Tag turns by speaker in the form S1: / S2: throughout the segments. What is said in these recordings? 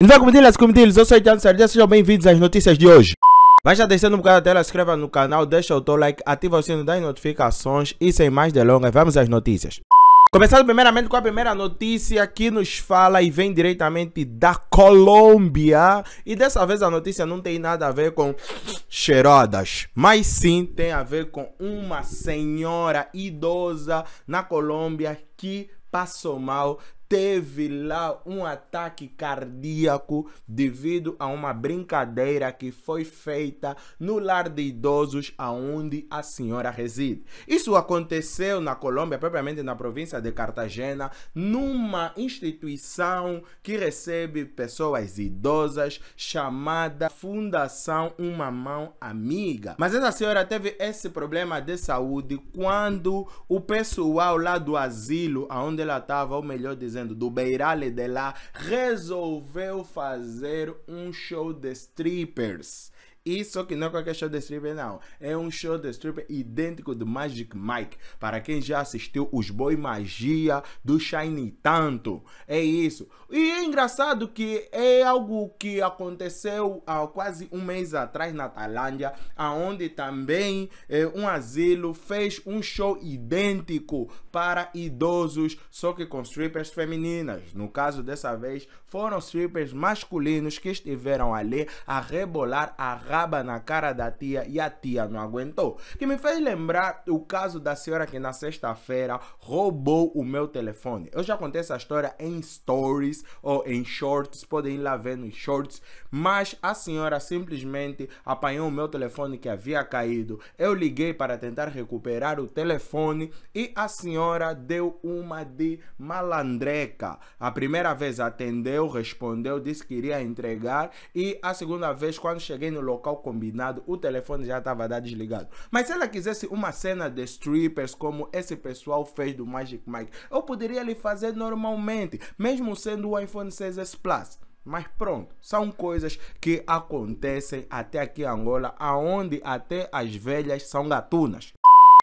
S1: Não vai diz, como diz, eu sou Jan Sardinha, sejam bem-vindos às notícias de hoje. Vai já descendo um bocado a tela, inscreva no canal, deixa o teu like, ativa o sino das notificações e sem mais delongas, vamos às notícias. Começando primeiramente com a primeira notícia que nos fala e vem diretamente da Colômbia. E dessa vez a notícia não tem nada a ver com cheirodas, mas sim tem a ver com uma senhora idosa na Colômbia que passou mal teve lá um ataque cardíaco devido a uma brincadeira que foi feita no lar de idosos aonde a senhora reside. Isso aconteceu na Colômbia, propriamente na província de Cartagena, numa instituição que recebe pessoas idosas chamada Fundação Uma Mão Amiga. Mas essa senhora teve esse problema de saúde quando o pessoal lá do asilo aonde ela estava, ou melhor dizendo, dizendo, do Beirale de lá, resolveu fazer um show de strippers. Isso que não é qualquer show de stripper, não. É um show de stripper idêntico do Magic Mike. Para quem já assistiu os Boi Magia do Shiny Tanto. É isso. E é engraçado que é algo que aconteceu há ah, quase um mês atrás na Tailândia, aonde também é, um asilo fez um show idêntico para idosos, só que com strippers femininas. No caso dessa vez, foram strippers masculinos que estiveram ali a rebolar a tacaba na cara da tia e a tia não aguentou. Que me fez lembrar o caso da senhora que na sexta-feira roubou o meu telefone. Eu já contei essa história em stories ou em shorts, podem ir lá ver nos shorts, mas a senhora simplesmente apanhou o meu telefone que havia caído. Eu liguei para tentar recuperar o telefone e a senhora deu uma de malandreca. A primeira vez atendeu, respondeu, disse que iria entregar e a segunda vez quando cheguei no local local combinado, o telefone já estava desligado. Mas se ela quisesse uma cena de strippers, como esse pessoal fez do Magic Mike, eu poderia lhe fazer normalmente, mesmo sendo o iPhone 6S Plus. Mas pronto, são coisas que acontecem até aqui em Angola, aonde até as velhas são gatunas.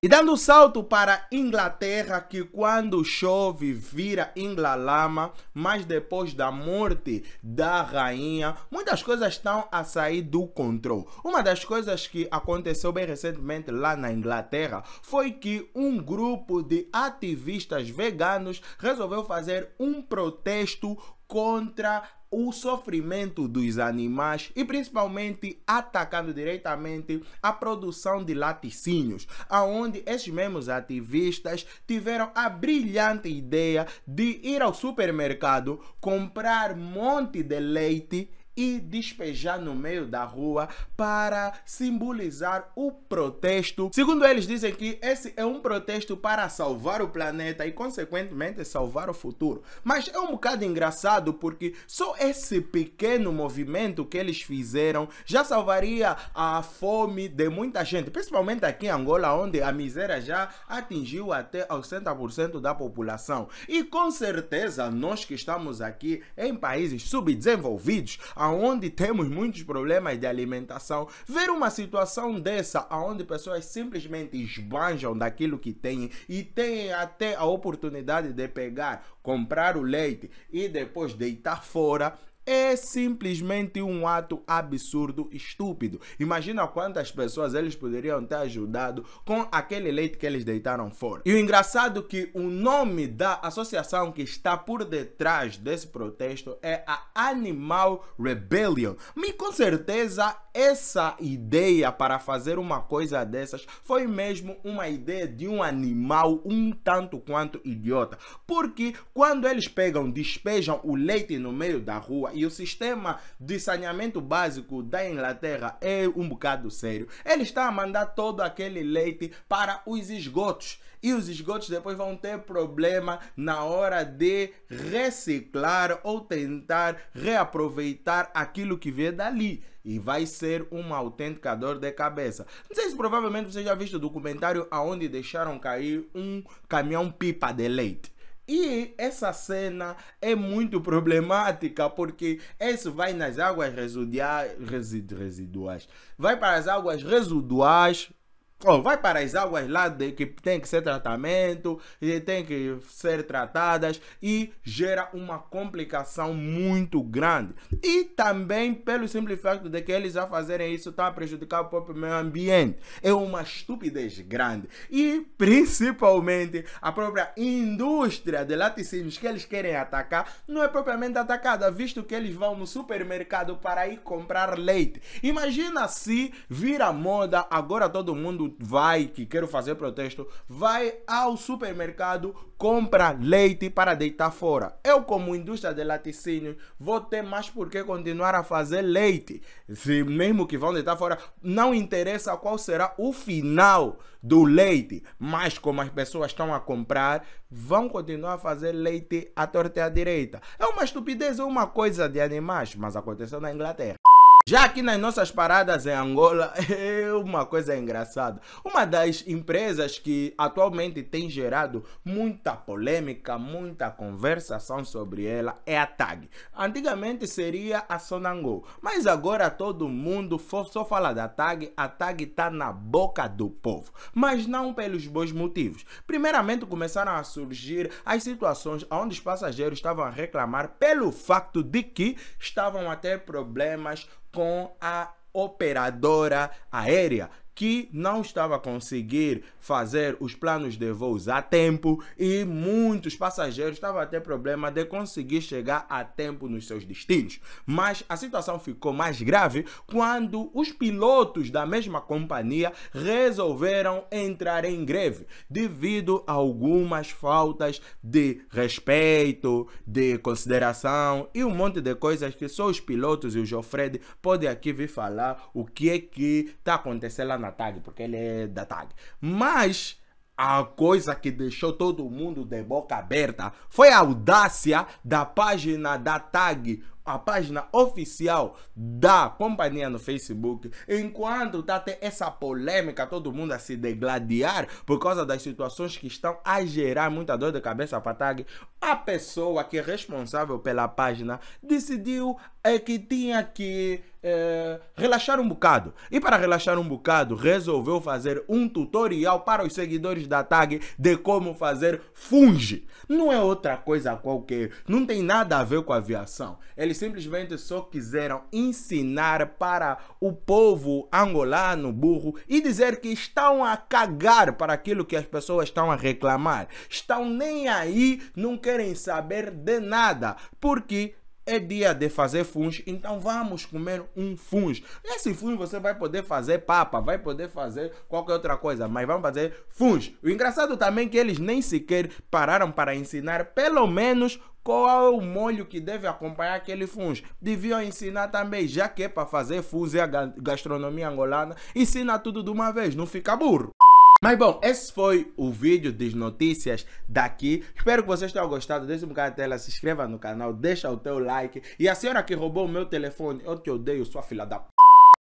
S1: E dando um salto para Inglaterra, que quando chove vira Inglalama, mas depois da morte da rainha, muitas coisas estão a sair do controle. Uma das coisas que aconteceu bem recentemente lá na Inglaterra foi que um grupo de ativistas veganos resolveu fazer um protesto contra o sofrimento dos animais e principalmente atacando diretamente a produção de laticínios, aonde esses mesmos ativistas tiveram a brilhante ideia de ir ao supermercado, comprar monte de leite e despejar no meio da rua para simbolizar o protesto. Segundo eles, dizem que esse é um protesto para salvar o planeta e, consequentemente, salvar o futuro. Mas é um bocado engraçado porque só esse pequeno movimento que eles fizeram já salvaria a fome de muita gente, principalmente aqui em Angola, onde a miséria já atingiu até aos 60% da população. E com certeza, nós que estamos aqui em países subdesenvolvidos, aonde temos muitos problemas de alimentação, ver uma situação dessa aonde pessoas simplesmente esbanjam daquilo que têm e têm até a oportunidade de pegar, comprar o leite e depois deitar fora é simplesmente um ato absurdo, estúpido. Imagina quantas pessoas eles poderiam ter ajudado com aquele leite que eles deitaram fora. E o engraçado é que o nome da associação que está por detrás desse protesto é a Animal Rebellion. Me com certeza essa ideia para fazer uma coisa dessas foi mesmo uma ideia de um animal um tanto quanto idiota. Porque quando eles pegam, despejam o leite no meio da rua e o sistema de saneamento básico da Inglaterra é um bocado sério, eles estão a mandar todo aquele leite para os esgotos. E os esgotos depois vão ter problema na hora de reciclar ou tentar reaproveitar aquilo que vê dali e vai ser uma autêntica dor de cabeça. Não sei se provavelmente você já viu o documentário aonde deixaram cair um caminhão pipa de leite. E essa cena é muito problemática porque isso vai nas águas residuais, residuais vai para as águas residuais Oh, vai para as águas lá de, que tem que ser tratamento, e tem que ser tratadas e gera uma complicação muito grande. E também pelo simples facto de que eles a fazerem isso está a prejudicar o próprio meio ambiente. É uma estupidez grande. E principalmente a própria indústria de laticínios que eles querem atacar não é propriamente atacada, visto que eles vão no supermercado para ir comprar leite. Imagina se vira moda agora todo mundo vai, que quero fazer protesto, vai ao supermercado, compra leite para deitar fora. Eu, como indústria de laticínio, vou ter mais por que continuar a fazer leite. Se mesmo que vão deitar fora, não interessa qual será o final do leite, mas como as pessoas estão a comprar, vão continuar a fazer leite à torta e à direita. É uma estupidez, é uma coisa de animais, mas aconteceu na Inglaterra. Já aqui nas nossas paradas em Angola é uma coisa engraçada. Uma das empresas que atualmente tem gerado muita polêmica, muita conversação sobre ela é a TAG. Antigamente seria a Sonangol, mas agora todo mundo só fala da TAG. A TAG está na boca do povo, mas não pelos bons motivos. Primeiramente começaram a surgir as situações onde os passageiros estavam a reclamar pelo facto de que estavam a ter problemas com a operadora aérea que não estava a conseguir fazer os planos de voos a tempo e muitos passageiros estavam a ter problema de conseguir chegar a tempo nos seus destinos. Mas a situação ficou mais grave quando os pilotos da mesma companhia resolveram entrar em greve devido a algumas faltas de respeito, de consideração e um monte de coisas que só os pilotos e o Geoffrey podem aqui vir falar o que é que está acontecendo lá na na TAG, porque ele é da TAG. Mas a coisa que deixou todo mundo de boca aberta foi a audácia da página da TAG a página oficial da companhia no Facebook, enquanto está até essa polêmica, todo mundo a se degladiar por causa das situações que estão a gerar muita dor de cabeça para a TAG, a pessoa que é responsável pela página decidiu é que tinha que é, relaxar um bocado. E para relaxar um bocado, resolveu fazer um tutorial para os seguidores da tag de como fazer funge. Não é outra coisa qualquer, não tem nada a ver com aviação. Eles eles simplesmente só quiseram ensinar para o povo angolano burro e dizer que estão a cagar para aquilo que as pessoas estão a reclamar. Estão nem aí, não querem saber de nada, porque é dia de fazer funs, então vamos comer um funs. Esse funs você vai poder fazer papa, vai poder fazer qualquer outra coisa, mas vamos fazer funs. O engraçado também é que eles nem sequer pararam para ensinar, pelo menos qual é o molho que deve acompanhar aquele funs. Deviam ensinar também, já que é para fazer funs e a gastronomia angolana, ensina tudo de uma vez, não fica burro. Mas bom, esse foi o vídeo das notícias daqui. Espero que vocês tenham gostado. Deixe um bocado tela se inscreva no canal, deixa o teu like. E a senhora que roubou o meu telefone, eu te odeio, sua filha da